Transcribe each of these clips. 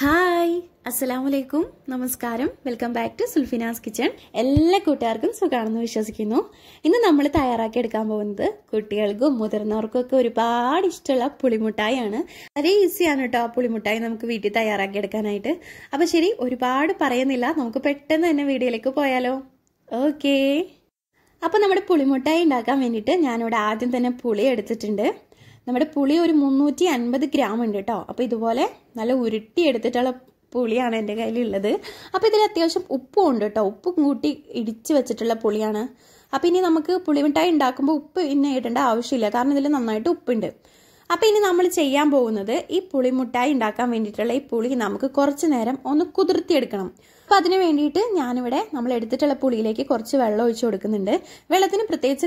hi അസ്സലാം വലൈക്കും നമസ്കാരം welcome back to Sulfinas kitchen എല്ലാ കൂട്ടുകാർക്കും സുഖമാണെന്ന് വിശ്വസിക്കുന്നു ഇന്ന് നമ്മൾ തയ്യാറാക്കി എടുക്കാൻ പോകുന്നത് കുട്ടികൾക്കും മുതിർന്നവർക്കും ഒക്കെ ഒരുപാട് ഇഷ്ടമുള്ള പുളിമുട്ടായാണ് വളരെ ഈസിയാണ് കേട്ടോ ആ പുളിമുട്ടായി നമുക്ക് വീട്ടിൽ തയ്യാറാക്കി എടുക്കാനായിട്ട് അപ്പം ശരി ഒരുപാട് പറയുന്നില്ല നമുക്ക് പെട്ടെന്ന് തന്നെ വീഡിയോയിലേക്ക് പോയാലോ ഓക്കേ അപ്പം നമ്മുടെ പുളിമുട്ടായി ഉണ്ടാക്കാൻ വേണ്ടിയിട്ട് ഞാനിവിടെ ആദ്യം തന്നെ പുളി എടുത്തിട്ടുണ്ട് നമ്മുടെ പുളി ഒരു മുന്നൂറ്റി അൻപത് ഗ്രാം ഉണ്ട് കേട്ടോ അപ്പോൾ ഇതുപോലെ നല്ല ഉരുട്ടി എടുത്തിട്ടുള്ള പുളിയാണ് എൻ്റെ കയ്യിലുള്ളത് അപ്പോൾ ഇതിൽ അത്യാവശ്യം ഉപ്പും ഉണ്ട് കേട്ടോ ഉപ്പും കൂട്ടി ഇടിച്ച് വെച്ചിട്ടുള്ള പുളിയാണ് അപ്പോൾ ഇനി നമുക്ക് പുളിമിഠായി ഉണ്ടാക്കുമ്പോൾ ഉപ്പ് ഇന്ന ഇടേണ്ട ആവശ്യമില്ല കാരണം ഇതിൽ നന്നായിട്ട് ഉപ്പുണ്ട് അപ്പോൾ ഇനി നമ്മൾ ചെയ്യാൻ പോകുന്നത് ഈ പുളിമുട്ടായി ഉണ്ടാക്കാൻ വേണ്ടിയിട്ടുള്ള ഈ പുളി നമുക്ക് കുറച്ച് നേരം ഒന്ന് കുതിർത്തിയെടുക്കണം അപ്പോൾ അതിന് വേണ്ടിയിട്ട് ഞാനിവിടെ നമ്മൾ എടുത്തിട്ടുള്ള പുളിയിലേക്ക് കുറച്ച് വെള്ളം ഒഴിച്ചു കൊടുക്കുന്നുണ്ട് വെള്ളത്തിന് പ്രത്യേകിച്ച്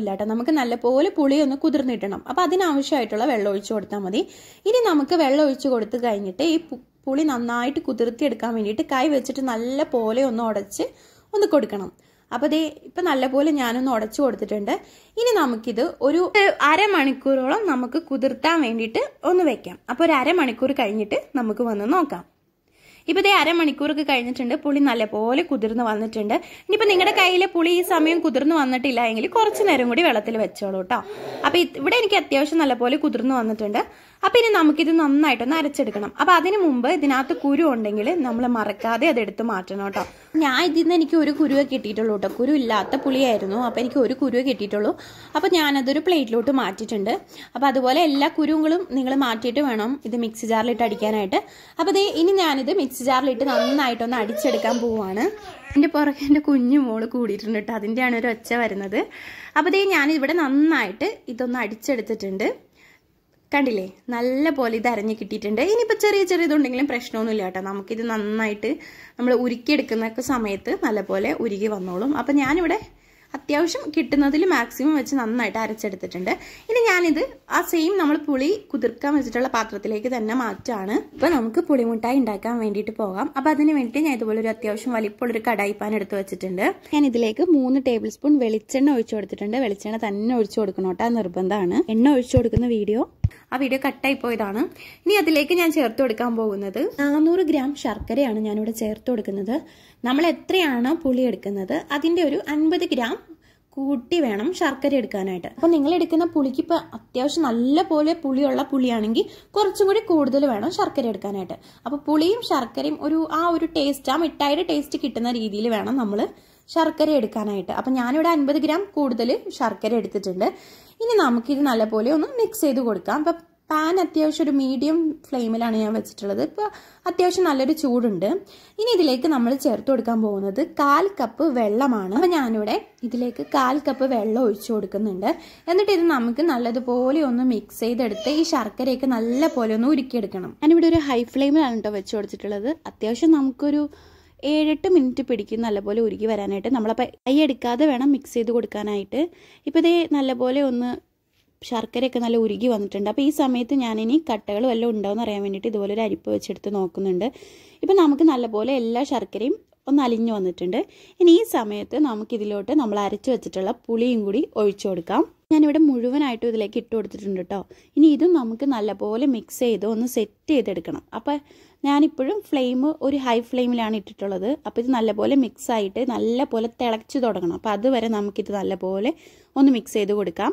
ഇല്ല കേട്ടോ നമുക്ക് നല്ലപോലെ പുളി ഒന്ന് കുതിർന്നിട്ടണം അപ്പോൾ അതിനാവശ്യമായിട്ടുള്ള വെള്ളം ഒഴിച്ചു കൊടുത്താൽ മതി ഇനി നമുക്ക് വെള്ളം ഒഴിച്ചു കൊടുത്തു കഴിഞ്ഞിട്ട് ഈ പുളി നന്നായിട്ട് കുതിർത്തിയെടുക്കാൻ വേണ്ടിയിട്ട് കൈ വെച്ചിട്ട് നല്ല പോലെ ഒന്ന് ഉടച്ച് ഒന്ന് കൊടുക്കണം അപ്പോൾ ദേ ഇപ്പം നല്ലപോലെ ഞാനൊന്ന് ഉടച്ചു കൊടുത്തിട്ടുണ്ട് ഇനി നമുക്കിത് ഒരു അരമണിക്കൂറോളം നമുക്ക് കുതിർത്താൻ വേണ്ടിയിട്ട് ഒന്ന് വെക്കാം അപ്പോൾ ഒരു അരമണിക്കൂർ കഴിഞ്ഞിട്ട് നമുക്ക് വന്ന് നോക്കാം ഇപ്പൊ ഇതേ അരമണിക്കൂറൊക്കെ കഴിഞ്ഞിട്ടുണ്ട് പുളി നല്ലപോലെ കുതിർന്ന് വന്നിട്ടുണ്ട് ഇനിയിപ്പോൾ നിങ്ങളുടെ കയ്യിൽ പുളി ഈ സമയം കുതിർന്ന് വന്നിട്ടില്ല എങ്കിൽ കുറച്ച് നേരം കൂടി വെള്ളത്തിൽ വെച്ചോളൂ കേട്ടോ അപ്പോൾ ഇവിടെ എനിക്ക് അത്യാവശ്യം നല്ലപോലെ കുതിർന്ന് വന്നിട്ടുണ്ട് അപ്പം ഇനി നമുക്കിത് നന്നായിട്ടൊന്ന് അരച്ചെടുക്കണം അപ്പം അതിന് മുമ്പ് ഇതിനകത്ത് കുരു ഉണ്ടെങ്കിൽ നമ്മൾ മറക്കാതെ അത് എടുത്ത് മാറ്റണം കേട്ടോ ഞാൻ ഇതിൽ നിന്ന് എനിക്ക് ഒരു കുരുവേ കിട്ടിയിട്ടുള്ളൂ കേട്ടോ കുരു ഇല്ലാത്ത പുളിയായിരുന്നു അപ്പോൾ എനിക്ക് ഒരു കുരുവേ കിട്ടിയിട്ടുള്ളൂ അപ്പോൾ ഞാനതൊരു പ്ലേറ്റിലോട്ട് മാറ്റിയിട്ടുണ്ട് അപ്പോൾ അതുപോലെ എല്ലാ കുരുങ്ങളും നിങ്ങൾ മാറ്റിയിട്ട് വേണം ഇത് മിക്സി ജാറിലിട്ട് അടിക്കാനായിട്ട് അപ്പോൾ ഇത് ഇനി ഞാനിത് മിക്സി ജാറിലിട്ട് നന്നായിട്ടൊന്ന് അടിച്ചെടുക്കാൻ പോവുകയാണ് എൻ്റെ പുറകെ എൻ്റെ കുഞ്ഞു മോള് കൂടിയിട്ടുണ്ട് കേട്ടോ അതിൻ്റെയാണ് ഒരു ഒച്ച വരുന്നത് അപ്പോൾ ഇതേ ഞാനിവിടെ നന്നായിട്ട് ഇതൊന്ന് അടിച്ചെടുത്തിട്ടുണ്ട് കണ്ടില്ലേ നല്ല പോലെ ഇത് അരഞ്ഞ് കിട്ടിയിട്ടുണ്ട് ഇനിയിപ്പോൾ ചെറിയ ചെറിയ ഇതുണ്ടെങ്കിലും പ്രശ്നമൊന്നുമില്ല കേട്ടോ നമുക്കിത് നന്നായിട്ട് നമ്മൾ ഉരുക്കിയെടുക്കുന്ന സമയത്ത് നല്ലപോലെ ഉരുകി വന്നോളും അപ്പം ഞാനിവിടെ അത്യാവശ്യം കിട്ടുന്നതിൽ മാക്സിമം വെച്ച് നന്നായിട്ട് അരച്ചെടുത്തിട്ടുണ്ട് ഇനി ഞാനിത് ആ സെയിം നമ്മൾ പുളി കുതിർക്കാൻ വെച്ചിട്ടുള്ള പാത്രത്തിലേക്ക് തന്നെ മാറ്റാണ് അപ്പോൾ നമുക്ക് പുളിമുട്ടായി ഉണ്ടാക്കാൻ വേണ്ടിയിട്ട് പോകാം അപ്പോൾ അതിന് വേണ്ടിയിട്ട് ഞാൻ ഇതുപോലെ ഒരു അത്യാവശ്യം വലിപ്പമുള്ളൊരു കടായിപ്പാൻ എടുത്ത് വെച്ചിട്ടുണ്ട് ഞാൻ ഇതിലേക്ക് മൂന്ന് ടേബിൾ സ്പൂൺ വെളിച്ചെണ്ണ ഒഴിച്ചു കൊടുത്തിട്ടുണ്ട് വെളിച്ചെണ്ണ തന്നെ ഒഴിച്ചു കൊടുക്കണോട്ടാ നിർബന്ധമാണ് എണ്ണ ഒഴിച്ചു കൊടുക്കുന്ന വീഡിയോ ആ വീഡിയോ കട്ടായി പോയതാണ് ഇനി അതിലേക്ക് ഞാൻ ചേർത്ത് കൊടുക്കാൻ പോകുന്നത് നാനൂറ് ഗ്രാം ശർക്കരയാണ് ഞാനിവിടെ ചേർത്ത് കൊടുക്കുന്നത് നമ്മൾ എത്രയാണോ പുളി എടുക്കുന്നത് അതിൻ്റെ ഒരു അൻപത് ഗ്രാം കൂട്ടി വേണം ശർക്കര എടുക്കാനായിട്ട് അപ്പോൾ നിങ്ങൾ എടുക്കുന്ന പുളിക്ക് ഇപ്പോൾ അത്യാവശ്യം നല്ല പോലെ പുളിയുള്ള പുളിയാണെങ്കിൽ കുറച്ചും കൂടി കൂടുതൽ വേണം ശർക്കര എടുക്കാനായിട്ട് അപ്പോൾ പുളിയും ശർക്കരയും ഒരു ആ ഒരു ടേസ്റ്റ് ആ മിഠായിയുടെ ടേസ്റ്റ് കിട്ടുന്ന രീതിയിൽ വേണം നമ്മൾ ശർക്കര എടുക്കാനായിട്ട് അപ്പം ഞാനിവിടെ അൻപത് ഗ്രാം കൂടുതൽ ശർക്കര എടുത്തിട്ടുണ്ട് ഇനി നമുക്കിത് നല്ലപോലെ ഒന്ന് മിക്സ് ചെയ്ത് കൊടുക്കാം അപ്പം പാൻ അത്യാവശ്യം ഒരു മീഡിയം ഫ്ലെയിമിലാണ് ഞാൻ വെച്ചിട്ടുള്ളത് ഇപ്പോൾ അത്യാവശ്യം നല്ലൊരു ചൂടുണ്ട് ഇനി ഇതിലേക്ക് നമ്മൾ ചേർത്ത് കൊടുക്കാൻ പോകുന്നത് കാൽ കപ്പ് വെള്ളമാണ് അപ്പോൾ ഞാനിവിടെ ഇതിലേക്ക് കാൽ കപ്പ് വെള്ളം ഒഴിച്ചു കൊടുക്കുന്നുണ്ട് എന്നിട്ട് ഇത് നമുക്ക് നല്ലതുപോലെ ഒന്ന് മിക്സ് ചെയ്തെടുത്ത് ഈ ശർക്കരയൊക്കെ നല്ലപോലെ ഒന്ന് ഉരുക്കിയെടുക്കണം ഞാനിവിടെ ഒരു ഹൈ ഫ്ലെയിമിലാണ് കേട്ടോ വെച്ച് കൊടുത്തിട്ടുള്ളത് അത്യാവശ്യം നമുക്കൊരു ഏഴെട്ട് മിനിറ്റ് പിടിക്കും നല്ലപോലെ ഉരുകി വരാനായിട്ട് നമ്മളപ്പോൾ കൈ എടുക്കാതെ വേണം മിക്സ് ചെയ്ത് കൊടുക്കാനായിട്ട് ഇപ്പോൾ ഇതേ നല്ലപോലെ ഒന്ന് ശർക്കരയൊക്കെ നല്ല ഉരുകി വന്നിട്ടുണ്ട് അപ്പോൾ ഈ സമയത്ത് ഞാനിനി കട്ടകൾ വല്ലതും ഉണ്ടോയെന്ന് അറിയാൻ വേണ്ടിയിട്ട് ഇതുപോലെ ഒരു അരിപ്പ് വെച്ചെടുത്ത് നോക്കുന്നുണ്ട് ഇപ്പം നമുക്ക് നല്ലപോലെ എല്ലാ ശർക്കരയും ഒന്ന് അലിഞ്ഞു വന്നിട്ടുണ്ട് ഇനി ഈ സമയത്ത് നമുക്കിതിലോട്ട് നമ്മൾ അരച്ച് വെച്ചിട്ടുള്ള പുളിയും കൂടി ഒഴിച്ചു കൊടുക്കാം ഞാനിവിടെ മുഴുവനായിട്ടും ഇതിലേക്ക് ഇട്ട് കൊടുത്തിട്ടുണ്ട് കേട്ടോ ഇനി ഇതും നമുക്ക് നല്ലപോലെ മിക്സ് ചെയ്ത് ഒന്ന് സെറ്റ് ചെയ്തെടുക്കണം അപ്പോൾ ഞാനിപ്പോഴും ഫ്ലെയിം ഒരു ഹൈ ഫ്ലെയിമിലാണ് ഇട്ടിട്ടുള്ളത് അപ്പോൾ ഇത് നല്ലപോലെ മിക്സ് ആയിട്ട് നല്ലപോലെ തിളച്ച് തുടങ്ങണം അപ്പോൾ അതുവരെ നമുക്കിത് നല്ലപോലെ ഒന്ന് മിക്സ് ചെയ്ത് കൊടുക്കാം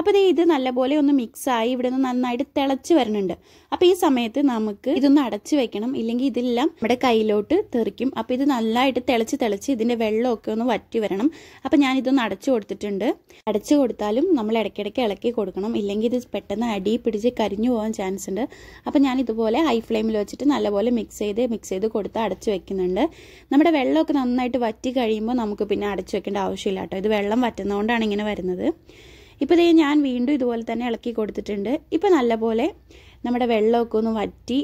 അപ്പോൾ ദേ ഇത് നല്ലപോലെ ഒന്ന് മിക്സായി ഇവിടെ നിന്ന് നന്നായിട്ട് തിളച്ച് വരുന്നുണ്ട് അപ്പോൾ ഈ സമയത്ത് നമുക്ക് ഇതൊന്ന് അടച്ച് വെക്കണം ഇല്ലെങ്കിൽ ഇതെല്ലാം നമ്മുടെ കയ്യിലോട്ട് തെറിക്കും അപ്പോൾ ഇത് നന്നായിട്ട് തിളച്ച് തിളച്ച് ഇതിൻ്റെ വെള്ളമൊക്കെ ഒന്ന് വറ്റി വരണം അപ്പോൾ ഇതൊന്ന് അടച്ചു കൊടുത്തിട്ടുണ്ട് അടച്ചു കൊടുത്താലും നമ്മൾ ഇടയ്ക്കിടയ്ക്ക് ഇളക്കി കൊടുക്കണം ഇല്ലെങ്കിൽ ഇത് പെട്ടെന്ന് അടി പിടിച്ച് കരിഞ്ഞു പോകാൻ ചാൻസ് ഉണ്ട് അപ്പോൾ ഞാൻ ഇതുപോലെ ഹൈ ഫ്ലെയിമിൽ വെച്ചിട്ട് നല്ലപോലെ മിക്സ് ചെയ്ത് മിക്സ് ചെയ്ത് കൊടുത്ത് അടച്ചു വെക്കുന്നുണ്ട് നമ്മുടെ വെള്ളമൊക്കെ നന്നായിട്ട് വറ്റി കഴിയുമ്പോൾ നമുക്ക് പിന്നെ അടച്ചു വെക്കേണ്ട ആവശ്യമില്ല കേട്ടോ ഇത് വെള്ളം വറ്റുന്നതുകൊണ്ടാണ് ഇങ്ങനെ വരുന്നത് ഇപ്പോൾ ദേ ഞാൻ വീണ്ടും ഇതുപോലെ തന്നെ ഇളക്കി കൊടുത്തിട്ടുണ്ട് ഇപ്പോൾ നല്ലപോലെ നമ്മുടെ വെള്ളമൊക്കെ ഒന്ന് വറ്റി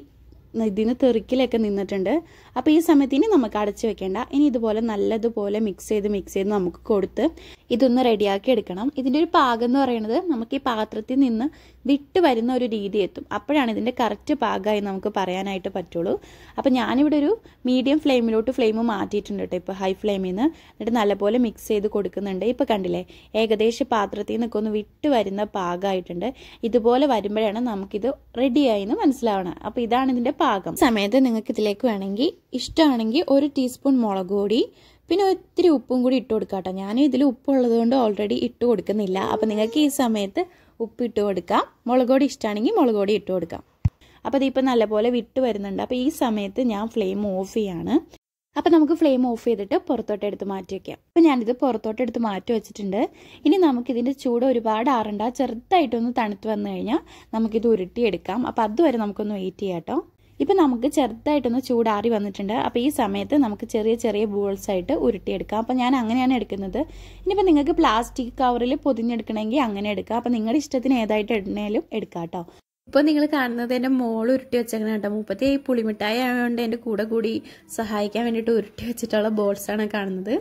ഇതിന് തെറിക്കിലൊക്കെ നിന്നിട്ടുണ്ട് അപ്പോൾ ഈ ഇനി നമുക്ക് അടച്ചു വെക്കേണ്ട ഇനി ഇതുപോലെ നല്ലതുപോലെ മിക്സ് ചെയ്ത് മിക്സ് ചെയ്ത് നമുക്ക് കൊടുത്ത് ഇതൊന്ന് റെഡിയാക്കി എടുക്കണം ഇതിൻ്റെ ഒരു പാകം എന്ന് പറയുന്നത് നമുക്ക് ഈ പാത്രത്തിൽ നിന്ന് വിട്ട് വരുന്ന ഒരു രീതി എത്തും അപ്പോഴാണ് ഇതിൻ്റെ കറക്റ്റ് പാകമായി നമുക്ക് പറയാനായിട്ട് പറ്റുള്ളൂ അപ്പോൾ ഞാനിവിടെ ഒരു മീഡിയം ഫ്ലെയിമിലോട്ട് ഫ്ലെയിം മാറ്റിയിട്ടുണ്ട് കേട്ടോ ഇപ്പോൾ ഹൈ ഫ്ലെയിമിൽ നിന്ന് എന്നിട്ട് നല്ലപോലെ മിക്സ് ചെയ്ത് കൊടുക്കുന്നുണ്ട് ഇപ്പോൾ കണ്ടില്ലേ ഏകദേശം പാത്രത്തിൽ നിന്നൊക്കെ ഒന്ന് വിട്ട് വരുന്ന പാകമായിട്ടുണ്ട് ഇതുപോലെ വരുമ്പോഴാണ് നമുക്കിത് റെഡിയായി എന്ന് മനസ്സിലാവണം അപ്പോൾ ഇതാണ് ഇതിൻ്റെ പാകം സമയത്ത് നിങ്ങൾക്ക് ഇതിലേക്ക് വേണമെങ്കിൽ ഇഷ്ടമാണെങ്കിൽ ഒരു ടീസ്പൂൺ മുളക് പിന്നെ ഒത്തിരി ഉപ്പും കൂടി ഇട്ട് കൊടുക്കുക കേട്ടോ ഞാൻ ഇതിൽ ഉപ്പുള്ളത് കൊണ്ട് ഓൾറെഡി ഇട്ട് കൊടുക്കുന്നില്ല അപ്പോൾ നിങ്ങൾക്ക് ഈ സമയത്ത് ഉപ്പ് ഇട്ട് കൊടുക്കാം മുളക് പൊടി ഇഷ്ടമാണെങ്കിൽ മുളക് പൊടി ഇട്ട് കൊടുക്കാം അപ്പം അതിപ്പോൾ നല്ലപോലെ വിട്ട് വരുന്നുണ്ട് അപ്പോൾ ഈ സമയത്ത് ഞാൻ ഫ്ലെയിം ഓഫ് ചെയ്യാണ് അപ്പോൾ നമുക്ക് ഫ്ലെയിം ഓഫ് ചെയ്തിട്ട് പുറത്തോട്ട് എടുത്ത് മാറ്റി വയ്ക്കാം അപ്പോൾ ഞാനിത് പുറത്തോട്ട് എടുത്ത് മാറ്റി വെച്ചിട്ടുണ്ട് ഇനി നമുക്കിതിൻ്റെ ചൂട് ഒരുപാട് ആറണ്ട ചെറുതായിട്ടൊന്ന് തണുത്ത് വന്നു കഴിഞ്ഞാൽ നമുക്കിത് ഉരുട്ടിയെടുക്കാം അപ്പോൾ അതുവരെ നമുക്കൊന്ന് വെയിറ്റ് ചെയ്യാം കേട്ടോ ഇപ്പം നമുക്ക് ചെറുതായിട്ടൊന്ന് ചൂടാറി വന്നിട്ടുണ്ട് അപ്പോൾ ഈ സമയത്ത് നമുക്ക് ചെറിയ ചെറിയ ബോൾസ് ആയിട്ട് ഉരുട്ടിയെടുക്കാം അപ്പോൾ ഞാൻ അങ്ങനെയാണ് എടുക്കുന്നത് ഇനിയിപ്പോൾ നിങ്ങൾക്ക് പ്ലാസ്റ്റിക് കവറിൽ പൊതിഞ്ഞെടുക്കണമെങ്കിൽ അങ്ങനെ എടുക്കാം അപ്പോൾ നിങ്ങളുടെ ഇഷ്ടത്തിന് ഏതായിട്ട് ഇടണേലും എടുക്കാം കേട്ടോ ഇപ്പോൾ നിങ്ങൾ കാണുന്നത് എൻ്റെ മോൾ ഉരുട്ടി വെച്ചങ്ങനെ കേട്ടോ മുപ്പത്തി ഈ പുളിമിഠായി ആയതുകൊണ്ട് എൻ്റെ കൂടെ കൂടി സഹായിക്കാൻ വേണ്ടിയിട്ട് ഉരുട്ടി വെച്ചിട്ടുള്ള ബോൾസാണ് കാണുന്നത്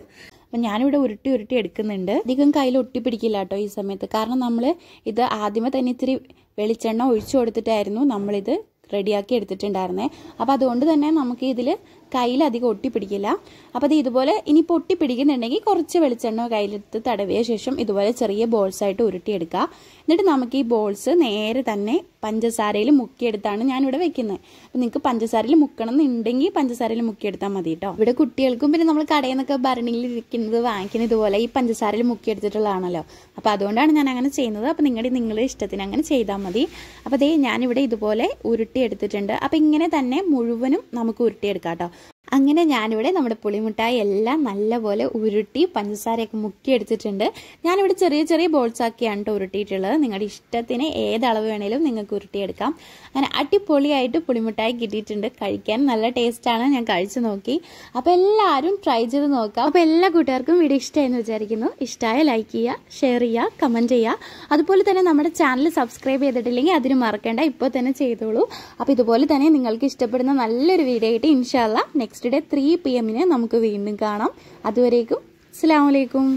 അപ്പം ഞാനിവിടെ ഉരുട്ടി ഉരുട്ടി എടുക്കുന്നുണ്ട് അധികം കയ്യിൽ ഒട്ടിപ്പിടിക്കില്ല കേട്ടോ ഈ സമയത്ത് കാരണം നമ്മൾ ഇത് ആദ്യമേ തന്നെ ഇത്തിരി വെളിച്ചെണ്ണ ഒഴിച്ചു കൊടുത്തിട്ടായിരുന്നു നമ്മളിത് റെഡിയാക്കി എടുത്തിട്ടുണ്ടായിരുന്നേ അപ്പോൾ അതുകൊണ്ട് തന്നെ നമുക്ക് ഇതിൽ കയ്യിലധികം അധികം ഒട്ടിപ്പിടിക്കില്ല അപ്പോൾ അത് ഇതുപോലെ ഇനി പൊട്ടിപ്പിടിക്കുന്നുണ്ടെങ്കിൽ കുറച്ച് വെളിച്ചെണ്ണ കയ്യിലെടുത്ത് തടവിയ ശേഷം ഇതുപോലെ ചെറിയ ബോൾസായിട്ട് ഉരുട്ടിയെടുക്കുക എന്നിട്ട് നമുക്ക് ഈ ബോൾസ് നേരെ തന്നെ പഞ്ചസാരയിൽ മുക്കിയെടുത്താണ് ഞാനിവിടെ വെക്കുന്നത് അപ്പം നിങ്ങൾക്ക് പഞ്ചസാരയിൽ മുക്കണം എന്നുണ്ടെങ്കിൽ പഞ്ചസാരയിൽ മുക്കിയെടുത്താൽ മതി കേട്ടോ ഇവിടെ കുട്ടികൾക്കും പിന്നെ നമ്മൾ കടയിൽ നിന്നൊക്കെ ഭരണിയിൽ ഇരിക്കുന്നത് വാങ്ങിക്കുന്നത് ഇതുപോലെ ഈ പഞ്ചസാരയിൽ മുക്കിയെടുത്തിട്ടുള്ളതാണല്ലോ അപ്പോൾ അതുകൊണ്ടാണ് ഞാൻ അങ്ങനെ ചെയ്യുന്നത് അപ്പോൾ നിങ്ങളുടെ നിങ്ങളുടെ ഇഷ്ടത്തിന് അങ്ങനെ ചെയ്താൽ മതി അപ്പോൾ അതേ ഞാനിവിടെ ഇതുപോലെ ഉരുട്ടി എടുത്തിട്ടുണ്ട് അപ്പോൾ ഇങ്ങനെ തന്നെ മുഴുവനും നമുക്ക് ഉരുട്ടിയെടുക്കാം കേട്ടോ അങ്ങനെ ഞാനിവിടെ നമ്മുടെ പുളിമുട്ടായി എല്ലാം നല്ലപോലെ ഉരുട്ടി പഞ്ചസാരയൊക്കെ മുക്കിയെടുത്തിട്ടുണ്ട് ഞാനിവിടെ ചെറിയ ചെറിയ ബോൾസാക്കിയാണ് കേട്ടോ ഉരുട്ടിയിട്ടുള്ളത് നിങ്ങളുടെ ഇഷ്ടത്തിന് ഏതളവ് വേണേലും നിങ്ങൾക്ക് ഉരുട്ടിയെടുക്കാം അങ്ങനെ അടിപൊളിയായിട്ട് പുളിമുട്ടായി കിട്ടിയിട്ടുണ്ട് കഴിക്കാൻ നല്ല ടേസ്റ്റാണ് ഞാൻ കഴിച്ചു നോക്കി അപ്പോൾ എല്ലാവരും ട്രൈ ചെയ്ത് നോക്കാം അപ്പോൾ എല്ലാ കൂട്ടുകാർക്കും വീഡിയോ ഇഷ്ടമായെന്ന് വിചാരിക്കുന്നു ഇഷ്ടമായ ലൈക്ക് ചെയ്യുക ഷെയർ ചെയ്യുക കമൻറ്റ് ചെയ്യുക അതുപോലെ തന്നെ നമ്മുടെ ചാനൽ സബ്സ്ക്രൈബ് ചെയ്തിട്ടില്ലെങ്കിൽ അതിന് മറക്കേണ്ട ഇപ്പോൾ തന്നെ ചെയ്തോളൂ അപ്പോൾ ഇതുപോലെ തന്നെ നിങ്ങൾക്ക് ഇഷ്ടപ്പെടുന്ന നല്ലൊരു വീഡിയോ ആയിട്ട് ഇൻഷാല്ല next next day three P എമ്മിന് നമുക്ക് വീണ്ടും കാണാം അതുവരേക്കും അസ്സാം വലൈക്കും